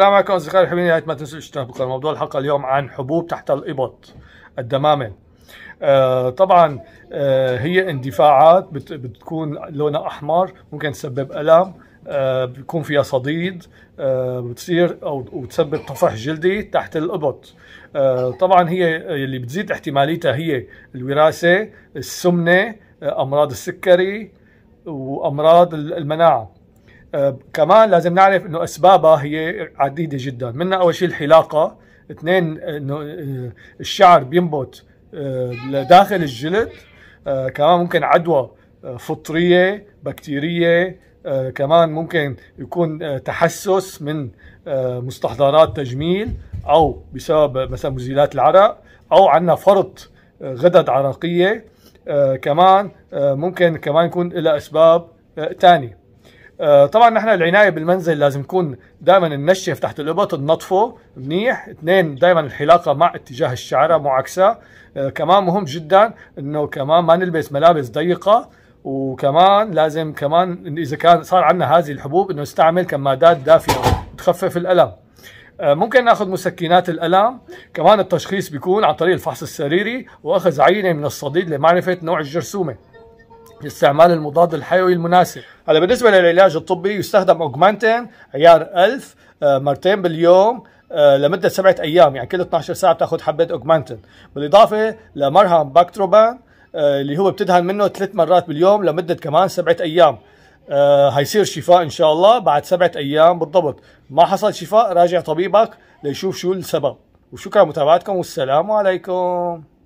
السلام عليكم اصدقائي الحبيبين يا ريت ما تنسوا الاشتراك بالقناه موضوع الحلقه اليوم عن حبوب تحت الابط الدمامل آه طبعا آه هي اندفاعات بت بتكون لونها احمر ممكن تسبب الم آه بيكون فيها صديد آه بتصير او وتسبب طفح جلدي تحت الابط آه طبعا هي اللي بتزيد احتماليتها هي الوراثه السمنه آه، امراض السكري وامراض المناعه آه، كمان لازم نعرف انه اسبابها هي عديده جدا منها اول شيء الحلاقه اثنين انه آه، الشعر بينبت آه، لداخل الجلد كمان ممكن عدوى فطريه بكتيريه كمان ممكن يكون تحسس من مستحضرات تجميل او بسبب مثلا مزيلات العرق او عندنا فرط غدد عرقيه كمان ممكن كمان يكون لها اسباب ثانيه آه، طبعا احنا العنايه بالمنزل لازم يكون دائما ننشف تحت الابط ننظفه منيح اثنين دائما الحلاقه مع اتجاه الشعره مو عكسها آه، كمان مهم جدا انه كمان ما نلبس ملابس ضيقه وكمان لازم كمان اذا كان صار عندنا هذه الحبوب انه نستعمل كمادات دافئه تخفف الالم آه، ممكن ناخذ مسكنات الالم كمان التشخيص بيكون عن طريق الفحص السريري واخذ عينه من الصديد لمعرفه نوع الجرثومه استعمال المضاد الحيوي المناسب هلا بالنسبه للعلاج الطبي يستخدم اوغمانتين عيار 1000 آه، مرتين باليوم آه، لمده سبعه ايام يعني كل 12 ساعه بتاخذ حبه اوغمانتين بالاضافه لمرهم باكتروبان آه، اللي هو بتدهن منه ثلاث مرات باليوم لمده كمان سبعه ايام هيصير شفاء ان شاء الله بعد سبعه ايام بالضبط ما حصل شفاء راجع طبيبك ليشوف شو السبب وشكرا لمتابعتكم والسلام عليكم